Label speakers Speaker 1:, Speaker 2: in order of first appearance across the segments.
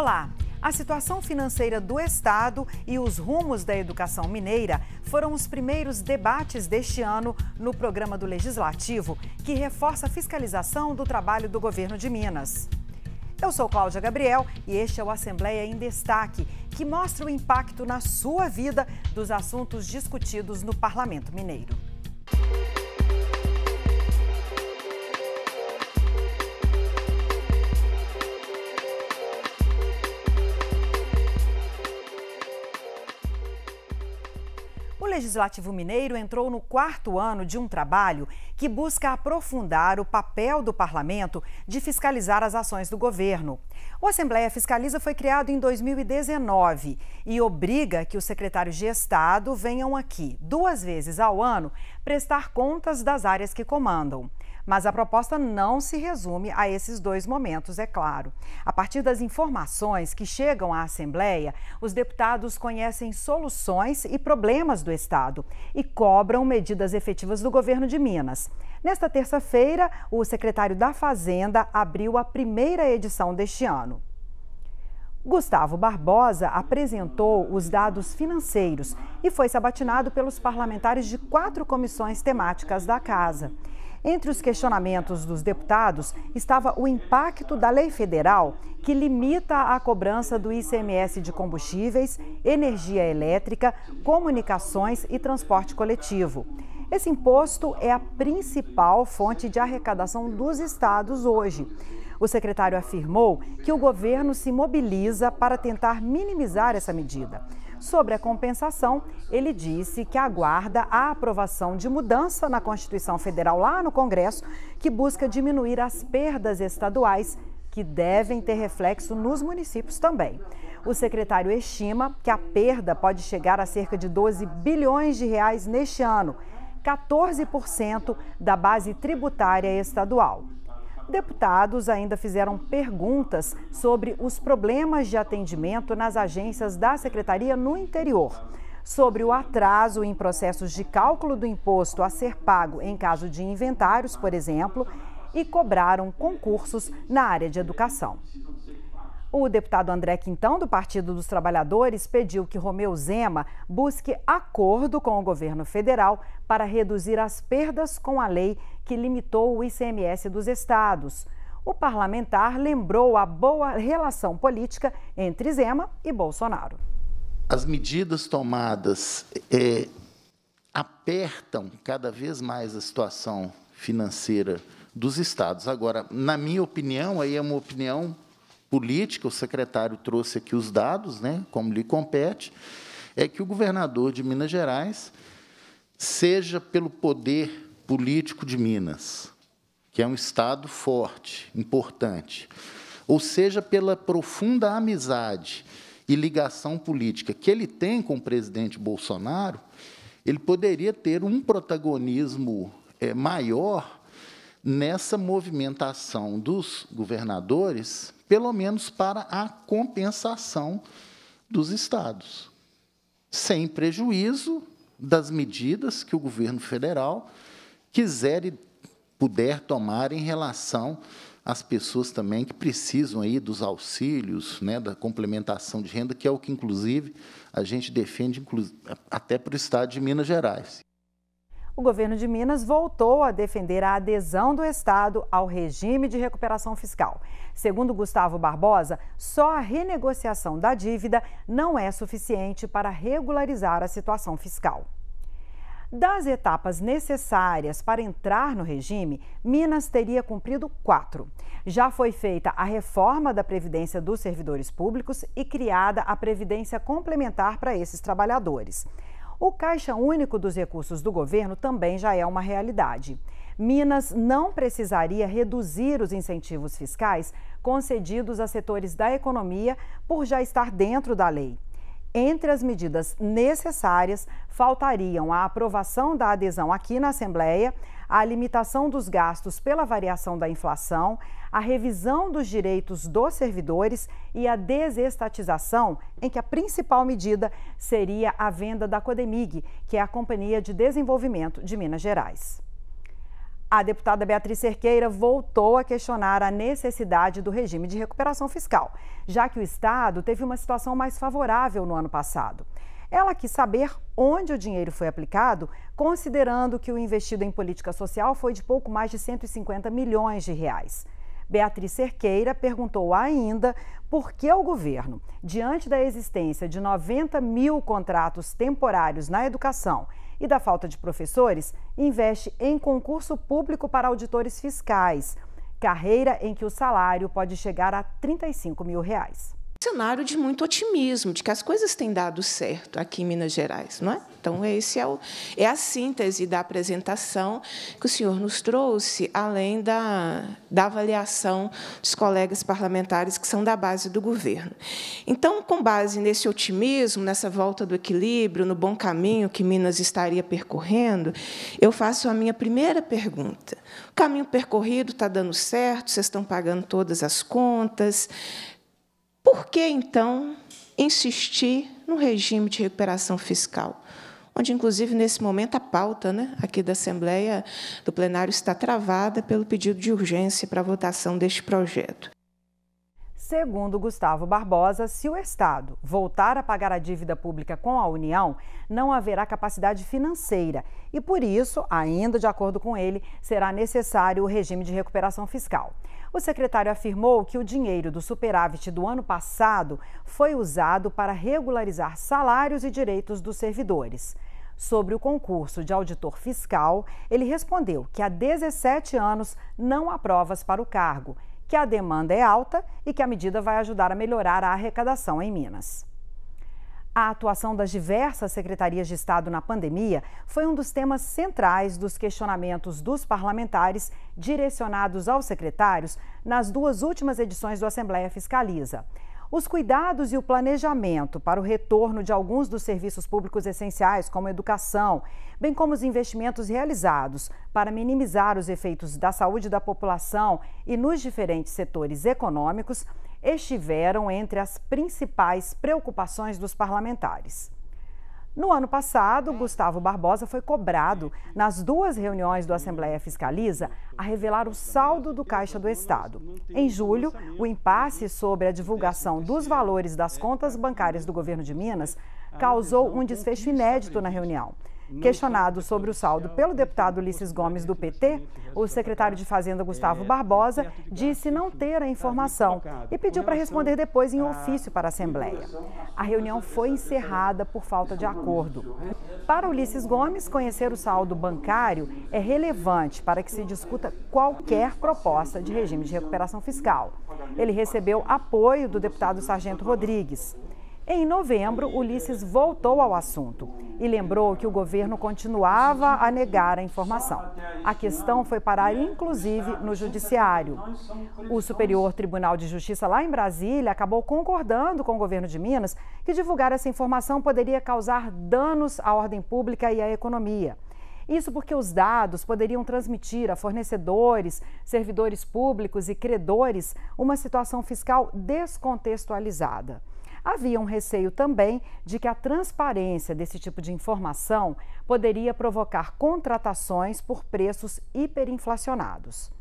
Speaker 1: Olá! A situação financeira do Estado e os rumos da educação mineira foram os primeiros debates deste ano no programa do Legislativo, que reforça a fiscalização do trabalho do governo de Minas. Eu sou Cláudia Gabriel e este é o Assembleia em Destaque, que mostra o impacto na sua vida dos assuntos discutidos no Parlamento Mineiro. Legislativo Mineiro entrou no quarto ano de um trabalho que busca aprofundar o papel do parlamento de fiscalizar as ações do governo. O Assembleia Fiscaliza foi criado em 2019 e obriga que os secretários de Estado venham aqui duas vezes ao ano prestar contas das áreas que comandam. Mas a proposta não se resume a esses dois momentos, é claro. A partir das informações que chegam à Assembleia, os deputados conhecem soluções e problemas do Estado e cobram medidas efetivas do governo de Minas. Nesta terça-feira, o secretário da Fazenda abriu a primeira edição deste ano. Gustavo Barbosa apresentou os dados financeiros e foi sabatinado pelos parlamentares de quatro comissões temáticas da casa. Entre os questionamentos dos deputados estava o impacto da lei federal que limita a cobrança do ICMS de combustíveis, energia elétrica, comunicações e transporte coletivo. Esse imposto é a principal fonte de arrecadação dos estados hoje. O secretário afirmou que o governo se mobiliza para tentar minimizar essa medida. Sobre a compensação, ele disse que aguarda a aprovação de mudança na Constituição Federal lá no Congresso, que busca diminuir as perdas estaduais que devem ter reflexo nos municípios também. O secretário estima que a perda pode chegar a cerca de 12 bilhões de reais neste ano, 14% da base tributária estadual. Deputados ainda fizeram perguntas sobre os problemas de atendimento nas agências da Secretaria no interior, sobre o atraso em processos de cálculo do imposto a ser pago em caso de inventários, por exemplo, e cobraram concursos na área de educação. O deputado André Quintão, do Partido dos Trabalhadores, pediu que Romeu Zema busque acordo com o governo federal para reduzir as perdas com a lei que limitou o ICMS dos estados. O parlamentar lembrou a boa relação política entre Zema e Bolsonaro.
Speaker 2: As medidas tomadas é, apertam cada vez mais a situação financeira dos estados. Agora, na minha opinião, aí é uma opinião política, o secretário trouxe aqui os dados, né, como lhe compete, é que o governador de Minas Gerais seja pelo poder político de Minas, que é um estado forte, importante, ou seja pela profunda amizade e ligação política que ele tem com o presidente Bolsonaro, ele poderia ter um protagonismo é, maior nessa movimentação dos governadores pelo menos para a compensação dos estados, sem prejuízo das medidas que o governo federal quiser e puder tomar em relação às pessoas também que precisam aí dos auxílios, né, da complementação de renda, que é o que inclusive a gente defende até para o estado de Minas Gerais
Speaker 1: o governo de Minas voltou a defender a adesão do Estado ao regime de recuperação fiscal. Segundo Gustavo Barbosa, só a renegociação da dívida não é suficiente para regularizar a situação fiscal. Das etapas necessárias para entrar no regime, Minas teria cumprido quatro. Já foi feita a reforma da Previdência dos Servidores Públicos e criada a Previdência Complementar para esses trabalhadores. O Caixa Único dos Recursos do governo também já é uma realidade. Minas não precisaria reduzir os incentivos fiscais concedidos a setores da economia por já estar dentro da lei. Entre as medidas necessárias, faltariam a aprovação da adesão aqui na Assembleia, a limitação dos gastos pela variação da inflação, a revisão dos direitos dos servidores e a desestatização, em que a principal medida seria a venda da Codemig, que é a Companhia de Desenvolvimento de Minas Gerais. A deputada Beatriz Cerqueira voltou a questionar a necessidade do regime de recuperação fiscal, já que o Estado teve uma situação mais favorável no ano passado. Ela quis saber onde o dinheiro foi aplicado, considerando que o investido em política social foi de pouco mais de 150 milhões de reais. Beatriz Cerqueira perguntou ainda por que o governo, diante da existência de 90 mil contratos temporários na educação e da falta de professores, investe em concurso público para auditores fiscais, carreira em que o salário pode chegar a 35 mil reais
Speaker 3: cenário de muito otimismo, de que as coisas têm dado certo aqui em Minas Gerais, não é? Então, esse é, o, é a síntese da apresentação que o senhor nos trouxe, além da, da avaliação dos colegas parlamentares que são da base do governo. Então, com base nesse otimismo, nessa volta do equilíbrio, no bom caminho que Minas estaria percorrendo, eu faço a minha primeira pergunta. O caminho percorrido está dando certo? Vocês estão pagando todas as contas? Por que, então, insistir no regime de recuperação fiscal? Onde, inclusive, nesse momento, a pauta né, aqui da Assembleia, do plenário, está travada pelo pedido de urgência para a votação deste projeto.
Speaker 1: Segundo Gustavo Barbosa, se o Estado voltar a pagar a dívida pública com a União, não haverá capacidade financeira e, por isso, ainda de acordo com ele, será necessário o regime de recuperação fiscal. O secretário afirmou que o dinheiro do superávit do ano passado foi usado para regularizar salários e direitos dos servidores. Sobre o concurso de auditor fiscal, ele respondeu que há 17 anos não há provas para o cargo que a demanda é alta e que a medida vai ajudar a melhorar a arrecadação em Minas. A atuação das diversas secretarias de Estado na pandemia foi um dos temas centrais dos questionamentos dos parlamentares direcionados aos secretários nas duas últimas edições do Assembleia Fiscaliza. Os cuidados e o planejamento para o retorno de alguns dos serviços públicos essenciais, como educação, bem como os investimentos realizados para minimizar os efeitos da saúde da população e nos diferentes setores econômicos, estiveram entre as principais preocupações dos parlamentares. No ano passado, Gustavo Barbosa foi cobrado, nas duas reuniões do Assembleia Fiscaliza, a revelar o saldo do Caixa do Estado. Em julho, o impasse sobre a divulgação dos valores das contas bancárias do governo de Minas causou um desfecho inédito na reunião. Questionado sobre o saldo pelo deputado Ulisses Gomes do PT, o secretário de Fazenda é, Gustavo Barbosa disse não ter a informação e pediu para responder depois em ofício para a Assembleia. A reunião foi encerrada por falta de acordo. Para Ulisses Gomes, conhecer o saldo bancário é relevante para que se discuta qualquer proposta de regime de recuperação fiscal. Ele recebeu apoio do deputado Sargento Rodrigues. Em novembro, Ulisses voltou ao assunto e lembrou que o governo continuava a negar a informação. A questão foi parar, inclusive, no Judiciário. O Superior Tribunal de Justiça, lá em Brasília, acabou concordando com o governo de Minas que divulgar essa informação poderia causar danos à ordem pública e à economia. Isso porque os dados poderiam transmitir a fornecedores, servidores públicos e credores uma situação fiscal descontextualizada. Havia um receio também de que a transparência desse tipo de informação poderia provocar contratações por preços hiperinflacionados.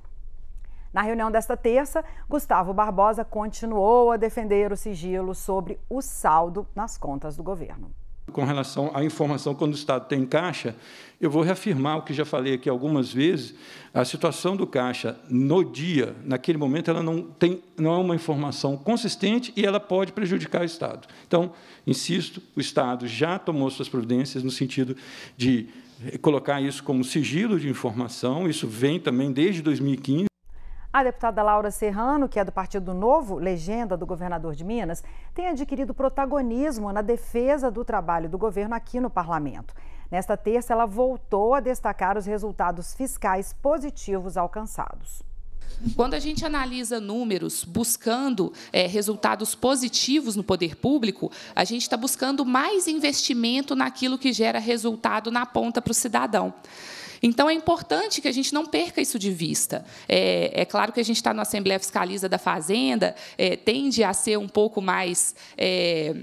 Speaker 1: Na reunião desta terça, Gustavo Barbosa continuou a defender o sigilo sobre o saldo nas contas do governo.
Speaker 4: Com relação à informação quando o Estado tem caixa, eu vou reafirmar o que já falei aqui algumas vezes, a situação do caixa no dia, naquele momento, ela não, tem, não é uma informação consistente e ela pode prejudicar o Estado. Então, insisto, o Estado já tomou suas providências no sentido de colocar isso como sigilo de informação, isso vem também desde
Speaker 2: 2015,
Speaker 1: a deputada Laura Serrano, que é do Partido Novo, legenda do governador de Minas, tem adquirido protagonismo na defesa do trabalho do governo aqui no parlamento. Nesta terça, ela voltou a destacar os resultados fiscais positivos alcançados.
Speaker 5: Quando a gente analisa números buscando é, resultados positivos no poder público, a gente está buscando mais investimento naquilo que gera resultado na ponta para o cidadão. Então, é importante que a gente não perca isso de vista. É, é claro que a gente está na Assembleia Fiscaliza da Fazenda, é, tende a ser um pouco mais. É,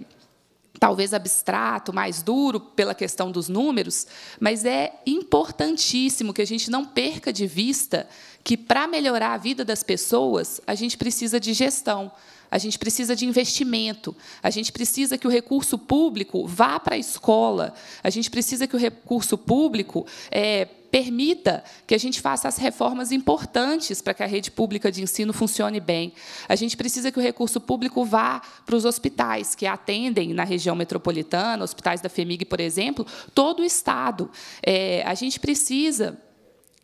Speaker 5: talvez abstrato, mais duro pela questão dos números, mas é importantíssimo que a gente não perca de vista que para melhorar a vida das pessoas, a gente precisa de gestão, a gente precisa de investimento, a gente precisa que o recurso público vá para a escola, a gente precisa que o recurso público é, permita que a gente faça as reformas importantes para que a rede pública de ensino funcione bem. A gente precisa que o recurso público vá para os hospitais que atendem na região metropolitana, hospitais da FEMIG, por exemplo, todo o Estado. É, a gente precisa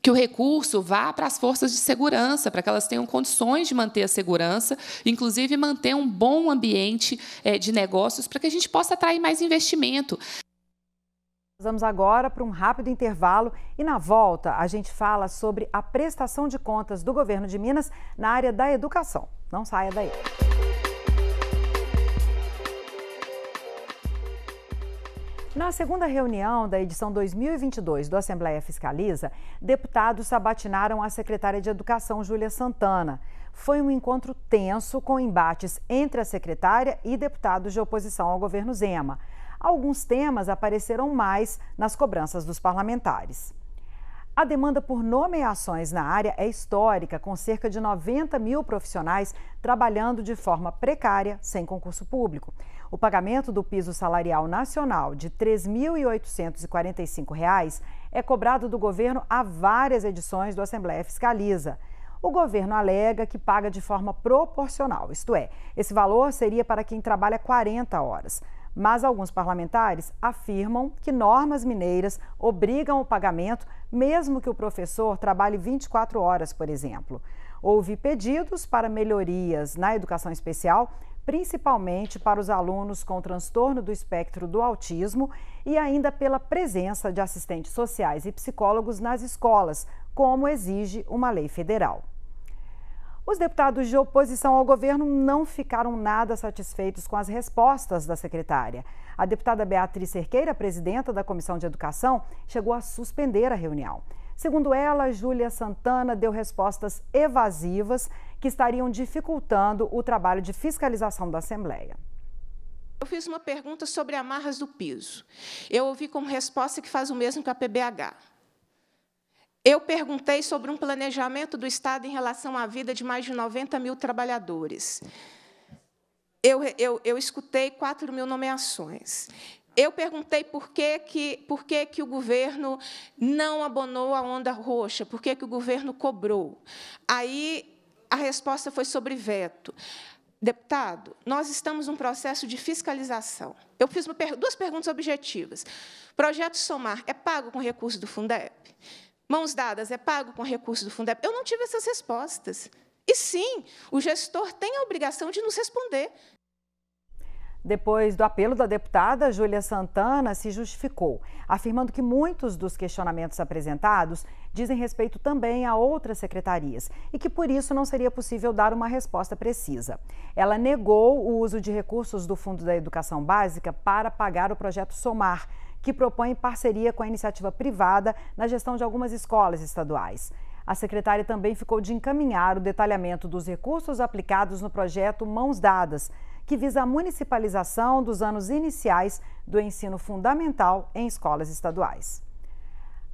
Speaker 5: que o recurso vá para as forças de segurança, para que elas tenham condições de manter a segurança, inclusive manter um bom ambiente é, de negócios, para que a gente possa atrair mais investimento.
Speaker 1: Vamos agora para um rápido intervalo e na volta a gente fala sobre a prestação de contas do governo de Minas na área da educação. Não saia daí. Na segunda reunião da edição 2022 do Assembleia Fiscaliza, deputados sabatinaram a secretária de Educação, Júlia Santana. Foi um encontro tenso com embates entre a secretária e deputados de oposição ao governo Zema alguns temas apareceram mais nas cobranças dos parlamentares. A demanda por nomeações na área é histórica, com cerca de 90 mil profissionais trabalhando de forma precária, sem concurso público. O pagamento do piso salarial nacional de R$ 3.845 é cobrado do governo há várias edições do Assembleia Fiscaliza. O governo alega que paga de forma proporcional, isto é, esse valor seria para quem trabalha 40 horas. Mas alguns parlamentares afirmam que normas mineiras obrigam o pagamento, mesmo que o professor trabalhe 24 horas, por exemplo. Houve pedidos para melhorias na educação especial, principalmente para os alunos com transtorno do espectro do autismo e ainda pela presença de assistentes sociais e psicólogos nas escolas, como exige uma lei federal. Os deputados de oposição ao governo não ficaram nada satisfeitos com as respostas da secretária. A deputada Beatriz Cerqueira, presidenta da Comissão de Educação, chegou a suspender a reunião. Segundo ela, Júlia Santana deu respostas evasivas que estariam dificultando o trabalho de fiscalização da Assembleia.
Speaker 3: Eu fiz uma pergunta sobre amarras do piso. Eu ouvi como resposta que faz o mesmo que a PBH. Eu perguntei sobre um planejamento do Estado em relação à vida de mais de 90 mil trabalhadores. Eu, eu, eu escutei 4 mil nomeações. Eu perguntei por que, que, por que, que o governo não abonou a onda roxa, por que, que o governo cobrou. Aí a resposta foi sobre veto. Deputado, nós estamos num processo de fiscalização. Eu fiz duas perguntas objetivas. Projeto Somar é pago com recurso do Fundeb? Mãos dadas é pago com recursos do Fundeb? Eu não tive essas respostas. E sim, o gestor tem a obrigação de nos responder.
Speaker 1: Depois do apelo da deputada, Júlia Santana se justificou, afirmando que muitos dos questionamentos apresentados dizem respeito também a outras secretarias e que por isso não seria possível dar uma resposta precisa. Ela negou o uso de recursos do Fundo da Educação Básica para pagar o projeto SOMAR, que propõe parceria com a iniciativa privada na gestão de algumas escolas estaduais. A secretária também ficou de encaminhar o detalhamento dos recursos aplicados no projeto Mãos Dadas, que visa a municipalização dos anos iniciais do ensino fundamental em escolas estaduais.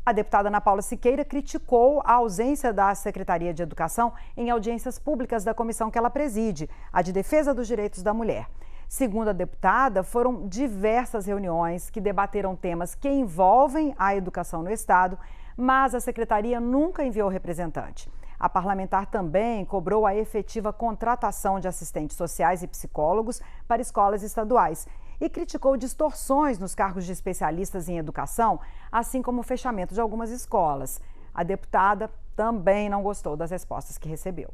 Speaker 1: A deputada Ana Paula Siqueira criticou a ausência da Secretaria de Educação em audiências públicas da comissão que ela preside, a de Defesa dos Direitos da Mulher. Segundo a deputada, foram diversas reuniões que debateram temas que envolvem a educação no Estado, mas a secretaria nunca enviou representante. A parlamentar também cobrou a efetiva contratação de assistentes sociais e psicólogos para escolas estaduais e criticou distorções nos cargos de especialistas em educação, assim como o fechamento de algumas escolas. A deputada também não gostou das respostas que recebeu.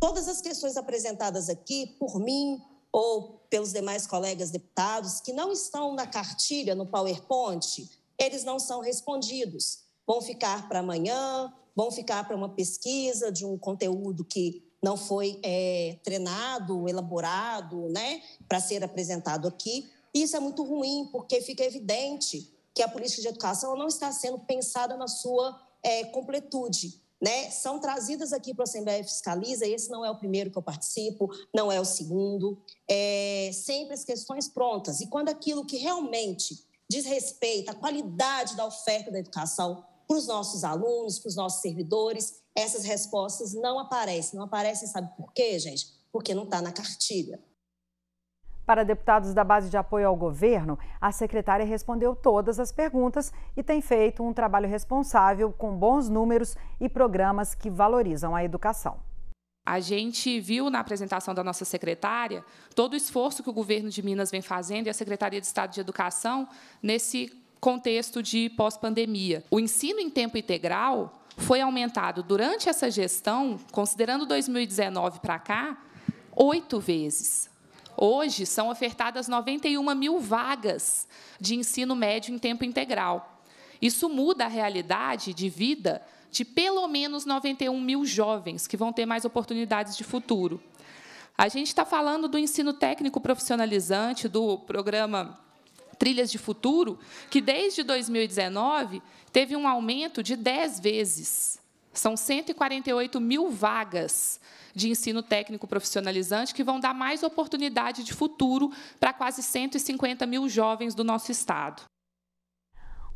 Speaker 1: Todas as questões apresentadas aqui por mim, ou pelos demais colegas deputados que não estão na cartilha, no PowerPoint, eles não são respondidos. Vão ficar para amanhã, vão ficar para uma pesquisa de um conteúdo que não foi é, treinado, elaborado, né, para ser apresentado aqui. Isso é muito ruim, porque fica evidente que a política de educação não está sendo pensada na sua é, completude né, são trazidas aqui para a Assembleia Fiscaliza. Esse não é o primeiro que eu participo, não é o segundo. É, sempre as questões prontas. E quando aquilo que realmente diz respeito à qualidade da oferta da educação para os nossos alunos, para os nossos servidores, essas respostas não aparecem. Não aparecem, sabe por quê, gente? Porque não está na cartilha. Para deputados da base de apoio ao governo, a secretária respondeu todas as perguntas e tem feito um trabalho responsável com bons números e programas que valorizam a educação.
Speaker 5: A gente viu na apresentação da nossa secretária todo o esforço que o governo de Minas vem fazendo e a Secretaria de Estado de Educação nesse contexto de pós-pandemia. O ensino em tempo integral foi aumentado durante essa gestão, considerando 2019 para cá, oito vezes. Hoje são ofertadas 91 mil vagas de ensino médio em tempo integral. Isso muda a realidade de vida de pelo menos 91 mil jovens que vão ter mais oportunidades de futuro. A gente está falando do ensino técnico profissionalizante, do programa Trilhas de Futuro, que desde 2019 teve um aumento de 10 vezes. São 148 mil vagas de ensino técnico profissionalizante que vão dar mais oportunidade de futuro para quase 150 mil jovens do nosso Estado.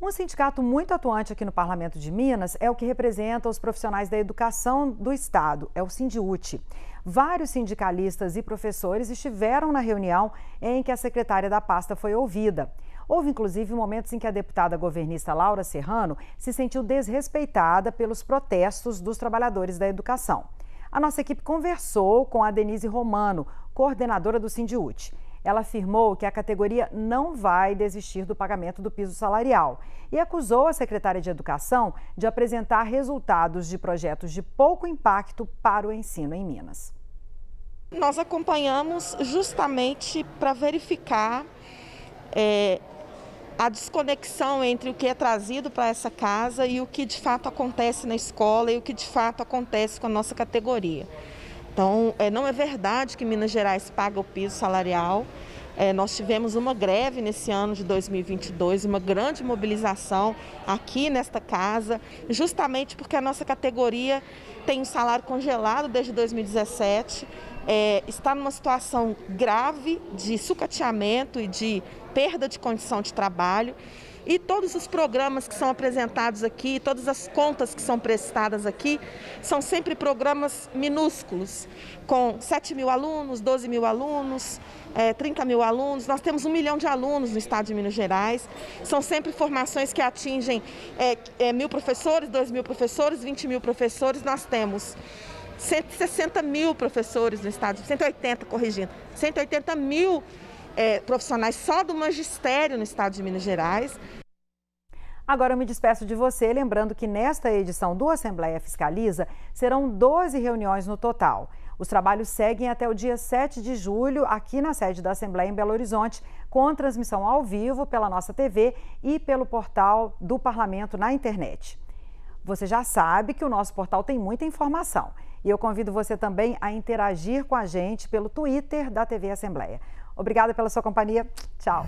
Speaker 1: Um sindicato muito atuante aqui no Parlamento de Minas é o que representa os profissionais da educação do Estado, é o Sindiute. Vários sindicalistas e professores estiveram na reunião em que a secretária da pasta foi ouvida. Houve, inclusive, momentos em que a deputada governista Laura Serrano se sentiu desrespeitada pelos protestos dos trabalhadores da educação. A nossa equipe conversou com a Denise Romano, coordenadora do Sindiúte. Ela afirmou que a categoria não vai desistir do pagamento do piso salarial e acusou a secretária de Educação de apresentar resultados de projetos de pouco impacto para o ensino em Minas.
Speaker 4: Nós acompanhamos justamente para verificar é, a desconexão entre o que é trazido para essa casa e o que de fato acontece na escola e o que de fato acontece com a nossa categoria. Então, é, não é verdade que Minas Gerais paga o piso salarial. É, nós tivemos uma greve nesse ano de 2022, uma grande mobilização aqui nesta casa, justamente porque a nossa categoria tem um salário congelado desde 2017 é, está numa situação grave de sucateamento e de perda de condição de trabalho. E todos os programas que são apresentados aqui, todas as contas que são prestadas aqui, são sempre programas minúsculos, com 7 mil alunos, 12 mil alunos, é, 30 mil alunos. Nós temos um milhão de alunos no estado de Minas Gerais. São sempre formações que atingem é, é, mil professores, 2 mil professores, 20 mil professores. Nós temos 160 mil professores no estado, 180 corrigindo, 180
Speaker 1: mil é, profissionais só do magistério no estado de Minas Gerais. Agora eu me despeço de você, lembrando que nesta edição do Assembleia Fiscaliza serão 12 reuniões no total. Os trabalhos seguem até o dia 7 de julho, aqui na sede da Assembleia em Belo Horizonte, com transmissão ao vivo pela nossa TV e pelo portal do Parlamento na internet. Você já sabe que o nosso portal tem muita informação. E eu convido você também a interagir com a gente pelo Twitter da TV Assembleia. Obrigada pela sua companhia. Tchau.